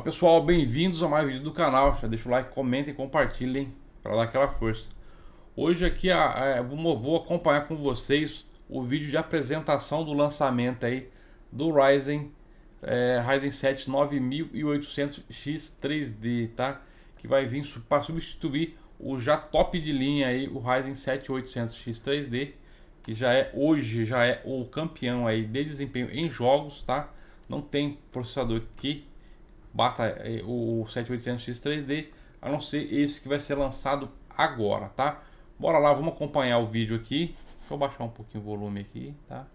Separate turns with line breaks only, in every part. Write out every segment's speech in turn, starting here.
pessoal, bem-vindos a mais um vídeo do canal. Já deixa o like, comentem, compartilhem para dar aquela força. Hoje aqui a, a, vou acompanhar com vocês o vídeo de apresentação do lançamento aí do Ryzen é, Ryzen 7 9800X 3D, tá? Que vai vir para substituir o já top de linha aí, o Ryzen 7 800X 3D, que já é hoje já é o campeão aí de desempenho em jogos, tá? Não tem processador que bata eh, o 7800X 3D, a não ser esse que vai ser lançado agora, tá? Bora lá, vamos acompanhar o vídeo aqui. Deixa eu baixar um pouquinho o volume aqui, tá?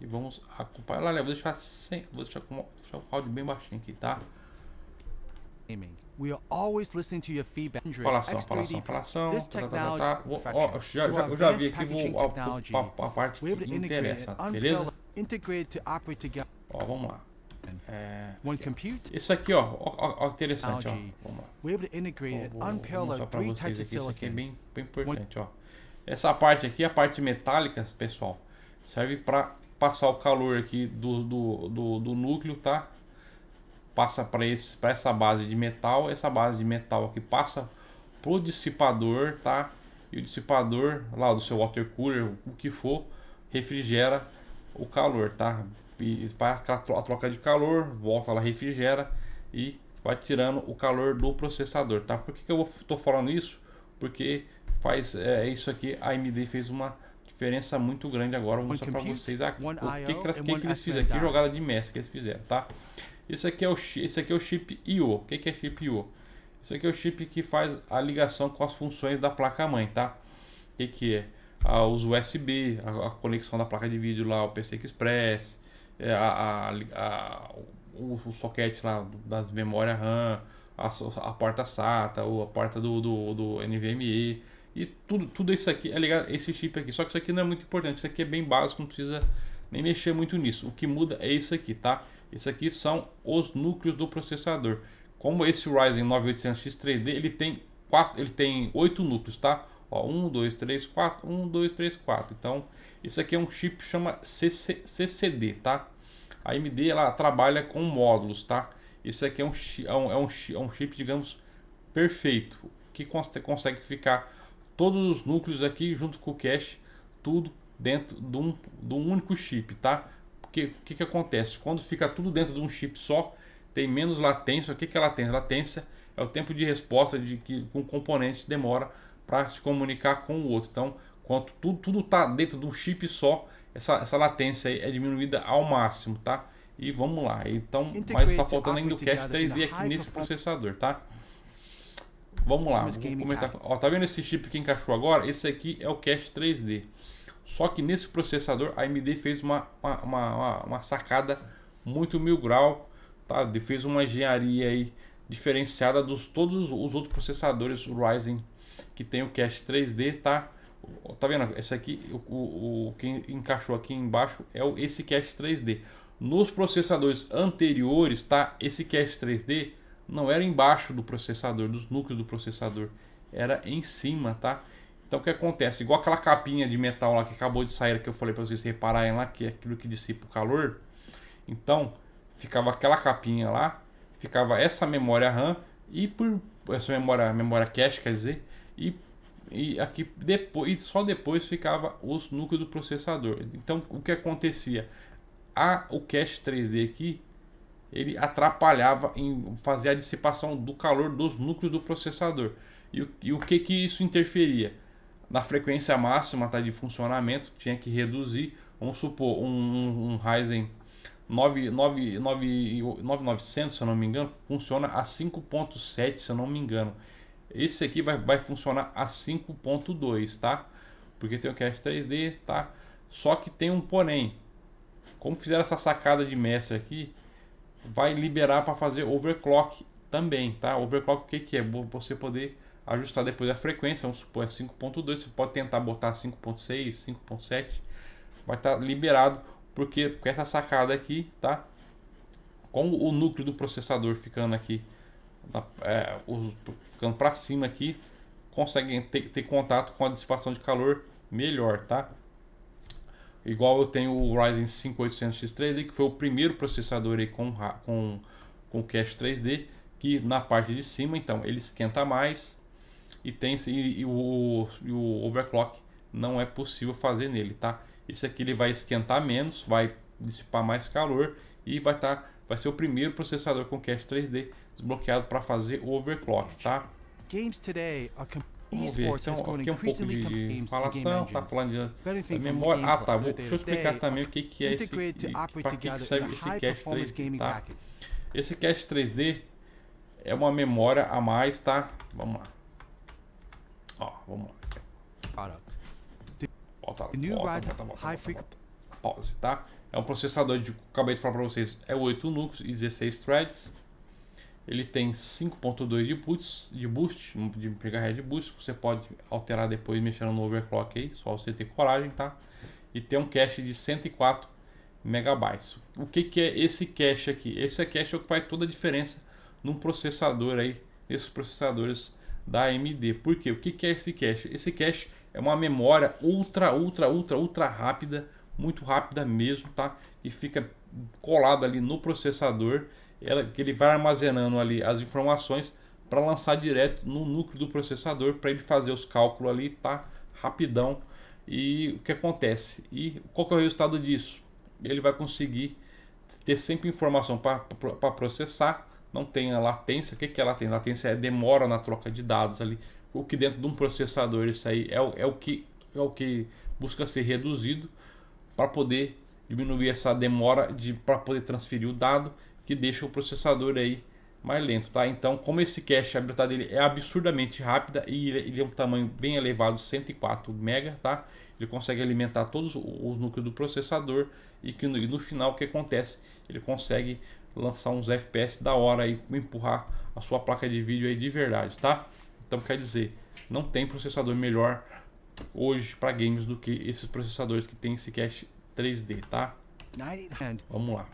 E vamos acompanhar. Olha, vou deixar sem, vou deixar, com, deixar o áudio bem baixinho aqui, tá? We are always listening to your feedback. Falação, falação, falação. This tá, tá, tá, ó, já, já, eu já vi aqui vou, a, a, a parte que interessa, beleza? Ó, vamos lá. É, isso aqui, ó, ó, ó interessante, ó. Vamos lá. Vou, vou mostrar pra vocês aqui, isso aqui é bem, bem importante, ó. Essa parte aqui, é a parte metálica, pessoal, serve para passar o calor aqui do, do, do, do núcleo, tá? Passa para essa base de metal, essa base de metal aqui passa pro dissipador, tá? E o dissipador lá do seu water cooler, o que for, refrigera o calor, tá? e faz a troca de calor, volta lá, refrigera e vai tirando o calor do processador, tá? Por que, que eu estou falando isso? Porque faz é, é isso aqui, a AMD fez uma diferença muito grande agora, vou mostrar para vocês a, o que, que, é que, que eles assim, fizeram, que tá. jogada de mestre que eles fizeram, tá? Esse aqui é o, esse aqui é o chip I.O. O que, que é chip I.O.? Isso aqui é o chip que faz a ligação com as funções da placa-mãe, tá? O que, que é? Ah, os USB, a, a, conexão da placa de vídeo lá, o PCI Express, é, a, a, o, o soquete lá das memórias RAM, a, a, porta SATA ou a porta do, do, do NVMe. E tudo, tudo isso aqui é ligado a esse chip aqui. Só que isso aqui não é muito importante. Isso aqui é bem básico, não precisa nem mexer muito nisso. O que muda é isso aqui, tá? Isso aqui são os núcleos do processador. Como esse Ryzen 9800X3D, ele tem quatro, ele tem oito núcleos, tá? Ó, 1, 2, 3, 4, 1, 2, 3, 4. Então, isso aqui é um chip chama CC, CCD, tá? A AMD ela trabalha com módulos, tá? Isso aqui é um, é um, é, é um, chip, digamos, perfeito, que consegue ficar todos os núcleos aqui junto com o cache, tudo dentro de um, de um único chip, tá? Porque o que, que acontece? Quando fica tudo dentro de um chip só, tem menos latência. O que, que é latência? Latência é o tempo de resposta de que um componente demora para se comunicar com o outro. Então, Quanto tudo, tudo tá dentro de um chip só, essa, essa latência é diminuída ao máximo, tá? E vamos lá. Então, mas está faltando ainda o Cache 3D aqui nesse processador, tá? Vamos lá, está comentar. Ó, tá vendo esse chip que encaixou agora? Esse aqui é o Cache 3D. Só que nesse processador a AMD fez uma, uma, uma, uma sacada muito mil grau, tá? De fez uma engenharia aí diferenciada dos todos os outros processadores Ryzen que tem o cache 3D, tá? Tá vendo? Esse aqui, o, o, o que encaixou aqui embaixo é o, esse cache 3D. Nos processadores anteriores, tá? Esse cache 3D não era embaixo do processador, dos núcleos do processador. Era em cima, tá? Então o que acontece? Igual aquela capinha de metal lá que acabou de sair, que eu falei para vocês repararem lá, que é aquilo que dissipa o calor. Então, ficava aquela capinha lá, ficava essa memória RAM e por essa memória, memória cache, quer dizer, e e aqui depois e só depois ficava os núcleos do processador. Então o que acontecia? A, o cache 3D aqui ele atrapalhava em fazer a dissipação do calor dos núcleos do processador. E o, e o que que isso interferia? Na frequência máxima tá, de funcionamento tinha que reduzir, vamos supor, um, um, um Ryzen 9, 9, 9, 9900, se eu não me engano, funciona a 5.7, se eu não me engano. Esse aqui vai, vai funcionar a 5.2, tá? Porque tem o cache 3D, tá? Só que tem um porém. Como fizeram essa sacada de mestre aqui, vai liberar para fazer overclock também, tá? Overclock o que, que é? Você poder ajustar depois a frequência, vamos supor é 5.2, você pode tentar botar 5.6, 5.7, vai estar tá liberado, porque com essa sacada aqui, tá? Com o núcleo do processador ficando aqui é, os, ficando para cima aqui, conseguem ter, ter, contato com a dissipação de calor melhor, tá? Igual eu tenho o Ryzen 5800X3D, que foi o primeiro processador aí com, com, com cache 3D, que na parte de cima, então, ele esquenta mais e tem e, e o, e o overclock não é possível fazer nele, tá? Esse aqui ele vai esquentar menos, vai dissipar mais calor e vai, tá, vai ser o primeiro processador com cache 3D desbloqueado para fazer o overclock, tá? Games today are Vamos ver, então aqui é um pouco de falação, tá falando de memória. Ah, tá, vou, deixa eu explicar também o que, que é esse, para que, que serve tá? esse cache 3D, tá? Esse cache 3D é uma memória a mais, tá? Vamos lá. Ó, vamos lá. Volta, volta, Pause, tá? É um processador, de, acabei de falar para vocês, é 8 núcleos e 16 threads. Ele tem 5.2 de, boost de boost, de megahertz de boost, você pode alterar depois mexendo no overclock aí, só você ter coragem, tá? E tem um cache de 104 megabytes. O que, que é esse cache aqui? Esse é cache é o que faz toda a diferença num processador aí, nesses processadores da AMD. Por quê? O que, que é esse cache? Esse cache é uma memória ultra, ultra, ultra, ultra rápida, muito rápida mesmo, tá? E fica colada ali no processador ela, que ele vai armazenando ali as informações para lançar direto no núcleo do processador para ele fazer os cálculos ali, tá? Rapidão. E o que acontece? E qual que é o resultado disso? Ele vai conseguir ter sempre informação para processar, não tem a latência. O que, que é latência? Latência é demora na troca de dados ali. O que dentro de um processador isso aí é, o, é o que é o que busca ser reduzido para poder diminuir essa demora de para poder transferir o dado que deixa o processador aí mais lento, tá? Então, como esse cache, a habilidade dele é absurdamente rápida e ele é um tamanho bem elevado, 104 MB, tá? Ele consegue alimentar todos os núcleos do processador e que no, e no final o que acontece? Ele consegue lançar uns FPS da hora e empurrar a sua placa de vídeo aí de verdade, tá? Então, quer dizer, não tem processador melhor hoje para games do que esses processadores que tem esse cache 3D, tá? Vamos lá.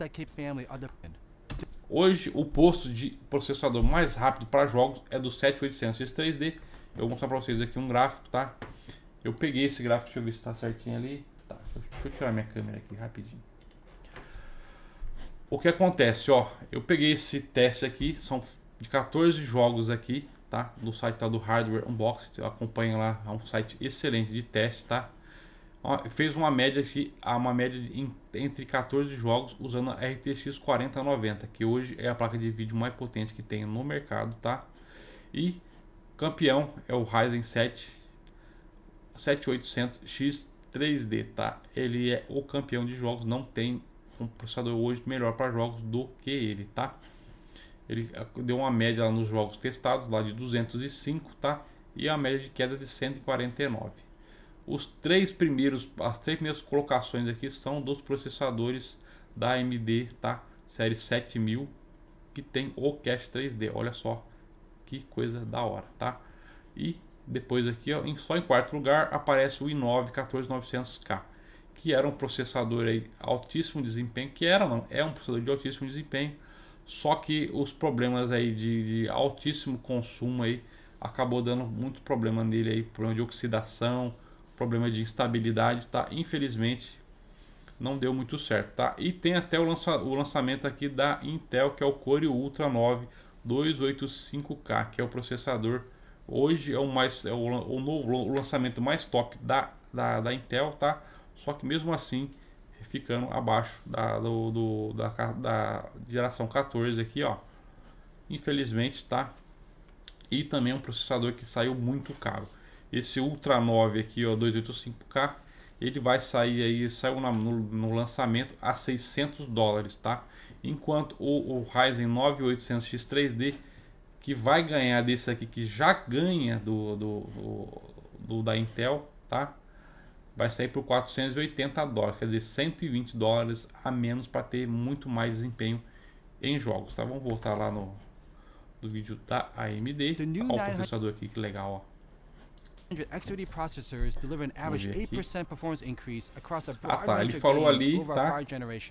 Hoje, o posto de processador mais rápido para jogos é do 7800 x 3D. Eu vou mostrar para vocês aqui um gráfico, tá? Eu peguei esse gráfico, deixa eu ver se está certinho ali. Tá, deixa eu tirar minha câmera aqui rapidinho. O que acontece, ó, eu peguei esse teste aqui, são de 14 jogos aqui, tá? No site tá, do Hardware Unboxing, acompanha lá, é um site excelente de teste, tá? fez uma média, uma média de, entre 14 jogos usando a RTX 4090, que hoje é a placa de vídeo mais potente que tem no mercado, tá? E campeão é o Ryzen 7 7800X 3D, tá? Ele é o campeão de jogos, não tem um processador hoje melhor para jogos do que ele, tá? Ele ah, deu uma média lá nos jogos testados lá de 205, tá? E a média de queda de 149. Os três primeiros, as três primeiras colocações aqui são dos processadores da AMD, tá? Série 7000 que tem o cache 3D. Olha só que coisa da hora, tá? E depois aqui, ó, em, só em quarto lugar aparece o i9 14900K, que era um processador aí altíssimo desempenho, que era não, é um processador de altíssimo desempenho, só que os problemas aí de, de altíssimo consumo aí acabou dando muitos problemas nele aí, problema de oxidação, problema de instabilidade, tá? Infelizmente não deu muito certo, tá? E tem até o, lança, o lançamento aqui da Intel, que é o Core Ultra 9 285K, que é o processador hoje é o mais é o, o novo o lançamento mais top da, da, da, Intel, tá? Só que mesmo assim ficando abaixo da do, do da, da geração 14 aqui, ó. Infelizmente, tá? E também é um processador que saiu muito caro. Esse Ultra 9 aqui, ó, 285K, ele vai sair aí, saiu no, no lançamento a 600 dólares, tá? Enquanto o, o Ryzen 9 800X 3D, que vai ganhar desse aqui, que já ganha do, do, do, do da Intel, tá? Vai sair por 480 dólares, quer dizer, 120 dólares a menos para ter muito mais desempenho em jogos, tá? Vamos voltar lá no, no vídeo da AMD. Olha o processador aqui, que legal, ó. X80 processors deliver an average 8% performance increase across a ah, broad ah, tá. Ele falou ali tá,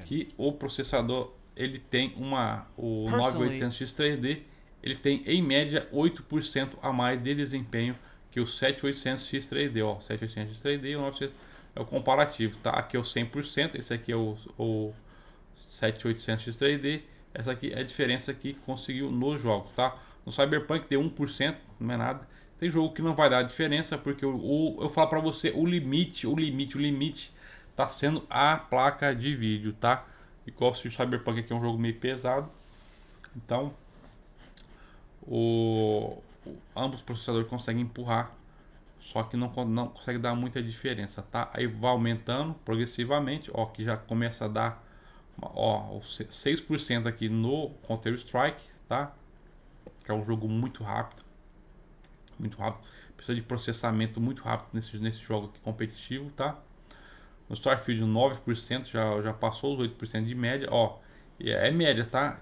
que o processador ele tem uma o 9800X 3D, ele tem em média 8% a mais de desempenho que o 7800X 3D, ó, 7800X 3D o 900 é o comparativo, tá? Aqui é o 100%, esse aqui é o, o 7800X 3D, essa aqui é a diferença que conseguiu nos jogos, tá? No Cyberpunk deu 1%, não é nada tem jogo que não vai dar diferença, porque eu o eu falo para você, o limite, o limite, o limite tá sendo a placa de vídeo, tá? E gosto de Cyberpunk aqui é um jogo meio pesado. Então, o, o ambos processadores conseguem empurrar, só que não, não consegue dar muita diferença, tá? Aí vai aumentando progressivamente, ó, que já começa a dar ó, 6% aqui no Counter Strike, tá? Que é um jogo muito rápido muito rápido. Precisa de processamento muito rápido nesse, nesse jogo aqui competitivo, tá? No Starfield 9%, já, já passou os 8% de média, ó. É, é média, tá?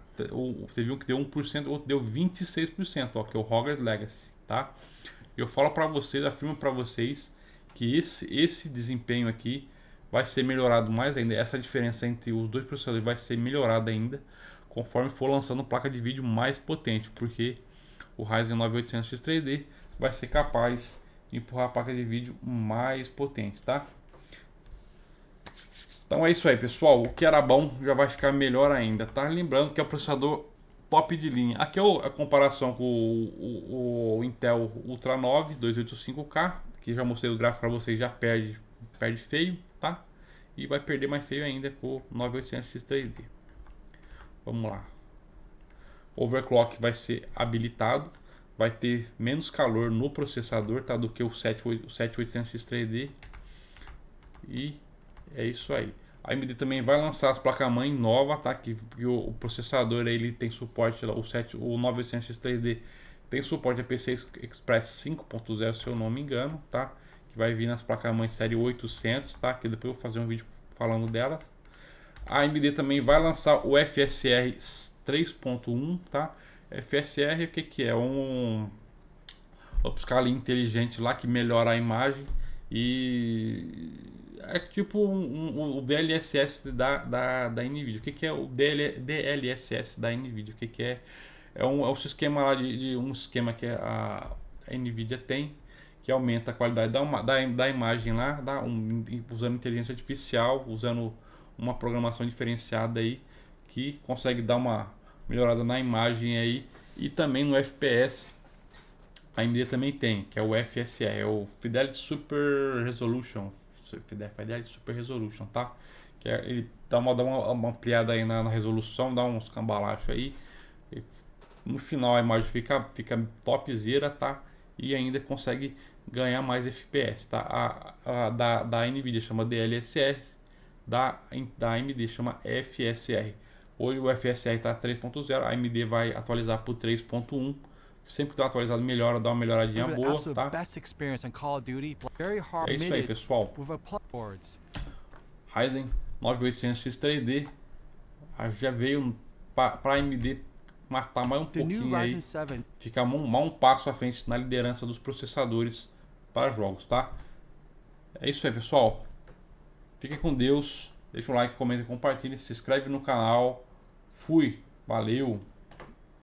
Você viu que deu 1%, outro deu 26%, ó, que é o Hogwarts Legacy, tá? Eu falo para vocês, afirmo para vocês que esse, esse desempenho aqui vai ser melhorado mais ainda. Essa diferença entre os dois processadores vai ser melhorada ainda conforme for lançando placa de vídeo mais potente, porque o Ryzen 9800X3D vai ser capaz de empurrar a placa de vídeo mais potente, tá? Então é isso aí, pessoal. O que era bom já vai ficar melhor ainda, tá? Lembrando que é o processador top de linha. Aqui é a comparação com o, o, o Intel Ultra 9 285K, que já mostrei o gráfico para vocês, já perde, perde feio, tá? E vai perder mais feio ainda com o 9800 X3D. Vamos lá. Overclock vai ser habilitado, vai ter menos calor no processador tá, do que o 7800X3D. E é isso aí. A AMD também vai lançar as placas-mãe nova, tá? Que, que o, o, processador ele tem suporte, o, 7, o 900X3D tem suporte a PC Express 5.0, se eu não me engano, tá? Que vai vir nas placas-mãe série 800, tá? Que depois eu vou fazer um vídeo falando dela. A AMD também vai lançar o FSR 3.1, tá? FSR, o que, que é? Um upscaling inteligente lá que melhora a imagem e é tipo um, um, o DLSS da, da, da NVIDIA. O que, que é o DL, DLSS da NVIDIA? O que, que é? É um, é um sistema lá de, de um esquema que a, a NVIDIA tem que aumenta a qualidade da, uma, da, da imagem lá, da, um, usando inteligência artificial, usando uma programação diferenciada aí que consegue dar uma melhorada na imagem aí e também no FPS. A AMD também tem, que é o FSR, é o Fidelity Super Resolution, Fidelity Super Resolution, tá? Que é, ele dá uma, dá uma, ampliada aí na, na, resolução, dá uns cambalachos aí. no final a imagem fica, fica topzera, tá? E ainda consegue ganhar mais FPS, tá? A, a da, da NVIDIA chama DLSS, da, da AMD chama FSR. Hoje o FSR está 3.0, a AMD vai atualizar para 3.1. Sempre que está atualizado, melhora, dá uma melhoradinha boa, tá? É isso aí, pessoal. Ryzen 9800X3D já veio para a AMD matar mais um pouquinho aí, ficar um, mais um passo à frente na liderança dos processadores para jogos, tá? É isso aí, pessoal. Fiquem com Deus. Deixa um like, comenta, compartilha, se inscreve no canal. Fui, valeu.